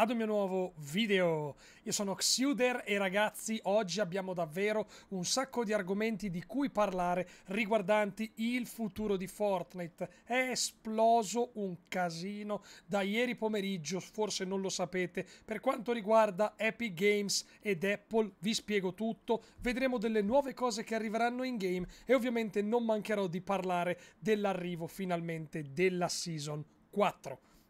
ad un mio nuovo video. Io sono Xuder e ragazzi, oggi abbiamo davvero un sacco di argomenti di cui parlare riguardanti il futuro di Fortnite. È esploso un casino da ieri pomeriggio, forse non lo sapete. Per quanto riguarda Epic Games ed Apple, vi spiego tutto, vedremo delle nuove cose che arriveranno in game e ovviamente non mancherò di parlare dell'arrivo finalmente della Season 4.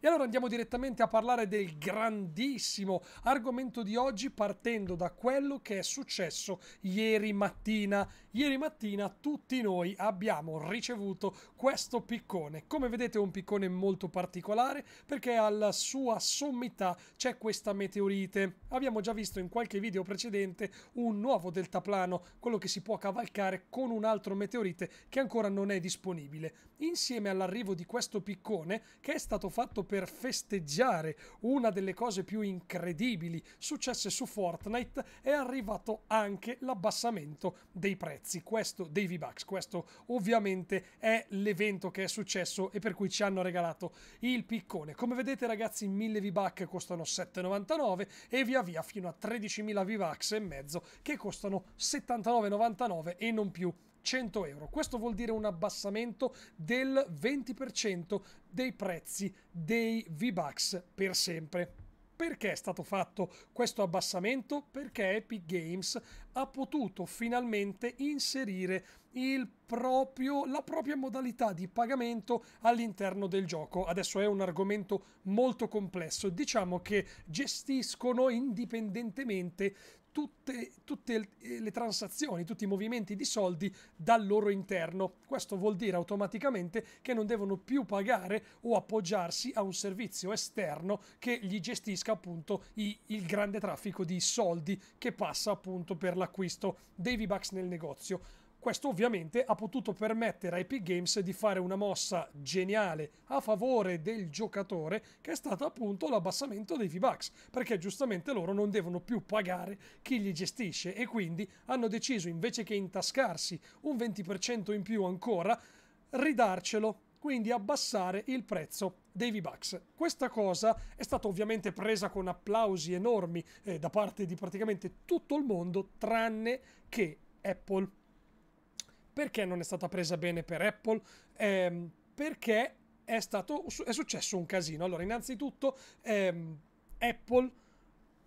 E allora andiamo direttamente a parlare del grandissimo argomento di oggi partendo da quello che è successo ieri mattina. Ieri mattina tutti noi abbiamo ricevuto questo piccone. Come vedete è un piccone molto particolare perché alla sua sommità c'è questa meteorite. Abbiamo già visto in qualche video precedente un nuovo deltaplano, quello che si può cavalcare con un altro meteorite che ancora non è disponibile. Insieme all'arrivo di questo piccone che è stato fatto per festeggiare una delle cose più incredibili successe su Fortnite, è arrivato anche l'abbassamento dei prezzi, questo dei V-Bucks. Questo ovviamente è l'evento che è successo e per cui ci hanno regalato il piccone. Come vedete ragazzi, 1000 V-Bucks costano 7,99 e via via fino a 13.000 V-Bucks e mezzo che costano 79,99 e non più 100 euro. Questo vuol dire un abbassamento del 20% dei prezzi dei V-Bucks per sempre. Perché è stato fatto questo abbassamento? Perché Epic Games ha potuto finalmente inserire proprio, la propria modalità di pagamento all'interno del gioco. Adesso è un argomento molto complesso. Diciamo che gestiscono indipendentemente tutte, tutte eh, le transazioni, tutti i movimenti di soldi dal loro interno. Questo vuol dire automaticamente che non devono più pagare o appoggiarsi a un servizio esterno che gli gestisca appunto i, il grande traffico di soldi che passa appunto per l'acquisto dei V-Bucks nel negozio questo ovviamente ha potuto permettere a Epic Games di fare una mossa geniale a favore del giocatore che è stata appunto l'abbassamento dei V-Bucks, perché giustamente loro non devono più pagare chi li gestisce e quindi hanno deciso invece che intascarsi un 20% in più ancora, ridarcelo quindi abbassare il prezzo dei V-Bucks. Questa cosa è stata ovviamente presa con applausi enormi eh, da parte di praticamente tutto il mondo, tranne che Apple. Perché non è stata presa bene per Apple? Eh, perché è, stato, è, successo un casino. Allora, innanzitutto, ehm, Apple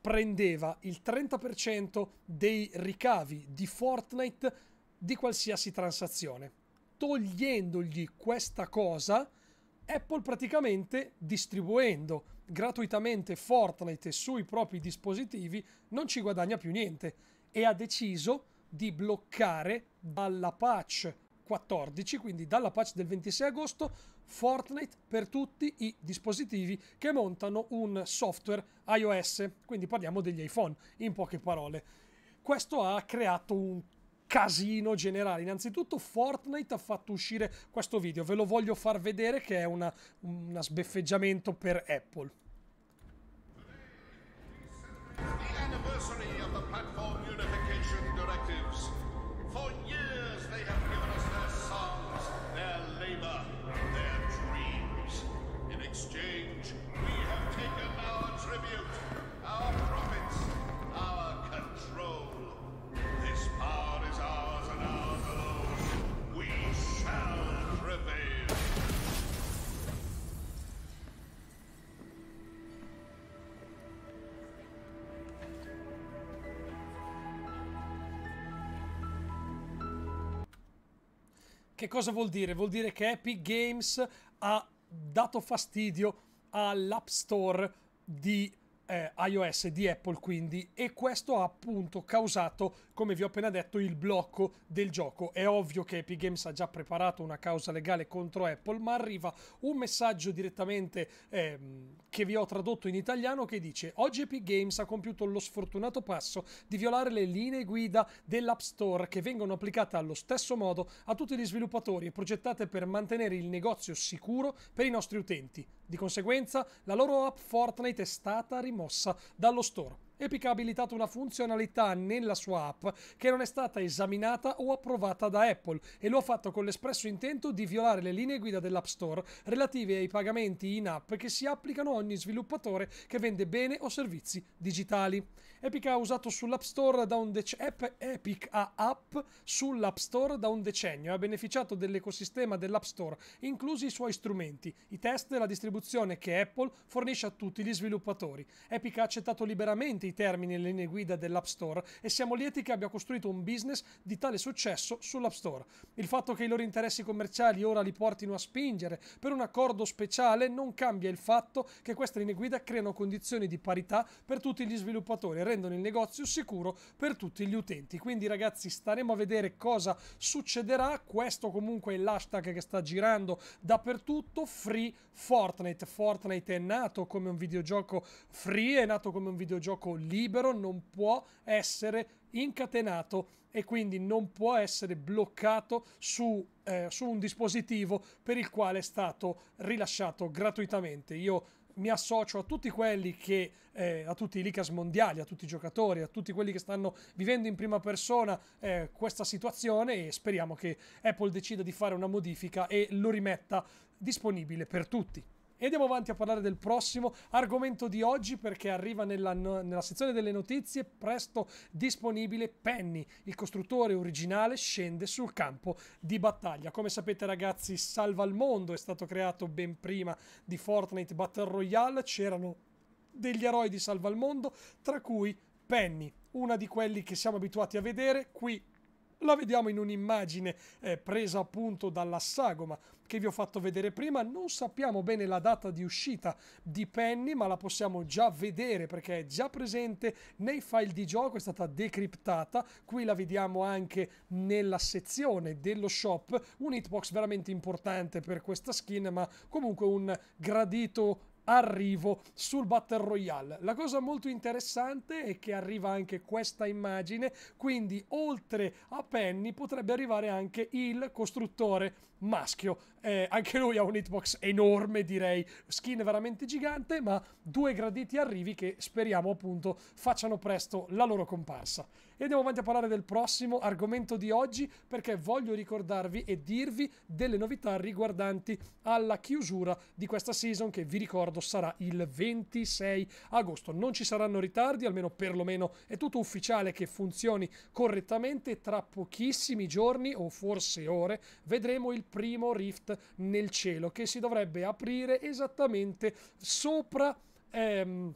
prendeva il 30% dei ricavi di Fortnite di qualsiasi transazione. Togliendogli questa cosa, Apple praticamente distribuendo gratuitamente Fortnite sui propri dispositivi non ci guadagna più niente e ha deciso di bloccare dalla patch 14, quindi dalla patch del 26 agosto, Fortnite per tutti i dispositivi che montano un software iOS, quindi parliamo degli iPhone in poche parole. Questo ha creato un casino generale. Innanzitutto Fortnite ha fatto uscire questo video, ve lo voglio far vedere che è una, un sbeffeggiamento per Apple. Che cosa vuol dire? Vuol dire che Epic Games ha dato fastidio all'App Store di eh, iOS, di Apple quindi, e questo ha appunto causato come vi ho appena detto, il blocco del gioco. È ovvio che Epic Games ha già preparato una causa legale contro Apple, ma arriva un messaggio direttamente eh, che vi ho tradotto in italiano che dice oggi Epic Games ha compiuto lo sfortunato passo di violare le linee guida dell'App Store che vengono applicate allo stesso modo a tutti gli sviluppatori e progettate per mantenere il negozio sicuro per i nostri utenti. Di conseguenza la loro app Fortnite è stata rimossa dallo store. Epic ha abilitato una funzionalità nella sua app che non è stata esaminata o approvata da Apple e lo ha fatto con l'espresso intento di violare le linee guida dell'App Store relative ai pagamenti in app che si applicano a ogni sviluppatore che vende bene o servizi digitali. Epic ha usato sull'App Store da un decennio Epic ha app sull'App Store da un decennio e ha beneficiato dell'ecosistema dell'App Store, inclusi i suoi strumenti, i test e la distribuzione che Apple fornisce a tutti gli sviluppatori. Epic ha accettato liberamente i dei termini e le linee guida dell'App Store e siamo lieti che abbia costruito un business di tale successo sull'App Store. Il fatto che i loro interessi commerciali ora li portino a spingere per un accordo speciale non cambia il fatto che queste linee guida creano condizioni di parità per tutti gli sviluppatori e rendono il negozio sicuro per tutti gli utenti. Quindi ragazzi staremo a vedere cosa succederà, questo comunque è l'hashtag che sta girando dappertutto, Free Fortnite. Fortnite è nato come un videogioco free, è nato come un videogioco libero non può essere incatenato e quindi non può essere bloccato su, eh, su un dispositivo per il quale è stato rilasciato gratuitamente. Io mi associo a tutti quelli che, eh, a tutti i Licas mondiali, a tutti i giocatori, a tutti quelli che stanno vivendo in prima persona eh, questa situazione e speriamo che Apple decida di fare una modifica e lo rimetta disponibile per tutti. E andiamo avanti a parlare del prossimo argomento di oggi perché arriva nella, nella sezione delle notizie presto disponibile Penny, il costruttore originale scende sul campo di battaglia. Come sapete ragazzi, Salva il Mondo è stato creato ben prima di Fortnite Battle Royale, c'erano degli eroi di Salva il Mondo, tra cui Penny, una di quelli che siamo abituati a vedere qui la vediamo in un'immagine eh, presa appunto dalla sagoma che vi ho fatto vedere prima. Non sappiamo bene la data di uscita di Penny, ma la possiamo già vedere perché è già presente nei file di gioco, è stata decriptata. Qui la vediamo anche nella sezione dello shop, un hitbox veramente importante per questa skin, ma comunque un gradito arrivo sul Battle Royale. La cosa molto interessante è che arriva anche questa immagine, quindi oltre a Penny potrebbe arrivare anche il costruttore maschio. Eh, anche lui ha un hitbox enorme, direi, skin veramente gigante, ma due graditi arrivi che speriamo appunto facciano presto la loro comparsa. E andiamo avanti a parlare del prossimo argomento di oggi perché voglio ricordarvi e dirvi delle novità riguardanti alla chiusura di questa season che vi ricordo sarà il 26 agosto. Non ci saranno ritardi, almeno perlomeno è tutto ufficiale che funzioni correttamente. Tra pochissimi giorni o forse ore vedremo il primo rift nel cielo che si dovrebbe aprire esattamente sopra ehm,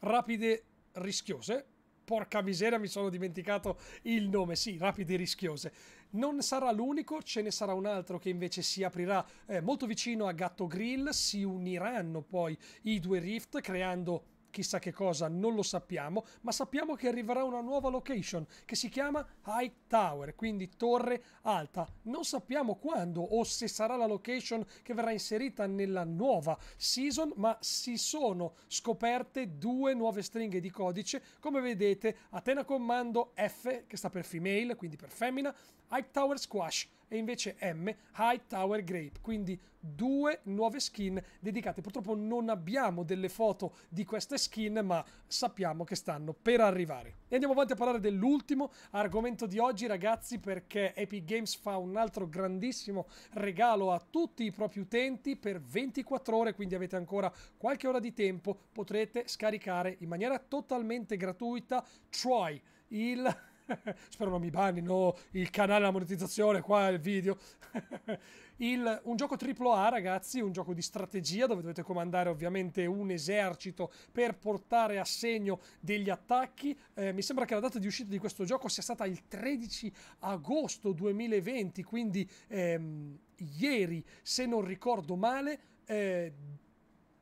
rapide rischiose porca miseria, mi sono dimenticato il nome. Sì, Rapide e Rischiose. Non sarà l'unico, ce ne sarà un altro che invece si aprirà eh, molto vicino a Gatto Grill. Si uniranno poi i due Rift creando chissà che cosa, non lo sappiamo, ma sappiamo che arriverà una nuova location che si chiama High Tower, quindi torre alta. Non sappiamo quando o se sarà la location che verrà inserita nella nuova season, ma si sono scoperte due nuove stringhe di codice, come vedete Atena Commando F che sta per female, quindi per femmina, High Tower Squash e invece M High Tower Grape, quindi due nuove skin dedicate. Purtroppo non abbiamo delle foto di queste skin, ma sappiamo che stanno per arrivare. E andiamo avanti a parlare dell'ultimo argomento di oggi, ragazzi, perché Epic Games fa un altro grandissimo regalo a tutti i propri utenti per 24 ore, quindi avete ancora qualche ora di tempo, potrete scaricare in maniera totalmente gratuita Troy, il spero non mi bannino il canale, la monetizzazione, qua il video. il, un gioco AAA, ragazzi, un gioco di strategia dove dovete comandare ovviamente un esercito per portare a segno degli attacchi. Eh, mi sembra che la data di uscita di questo gioco sia stata il 13 agosto 2020, quindi ehm, ieri, se non ricordo male. Eh,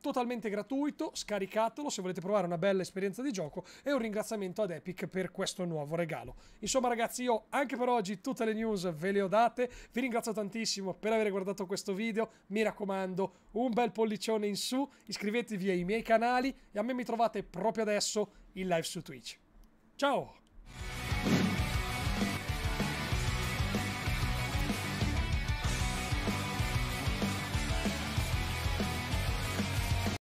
totalmente gratuito, scaricatelo se volete provare una bella esperienza di gioco e un ringraziamento ad Epic per questo nuovo regalo. Insomma ragazzi io anche per oggi tutte le news ve le ho date, vi ringrazio tantissimo per aver guardato questo video, mi raccomando un bel pollicione in su, iscrivetevi ai miei canali e a me mi trovate proprio adesso in live su Twitch. Ciao!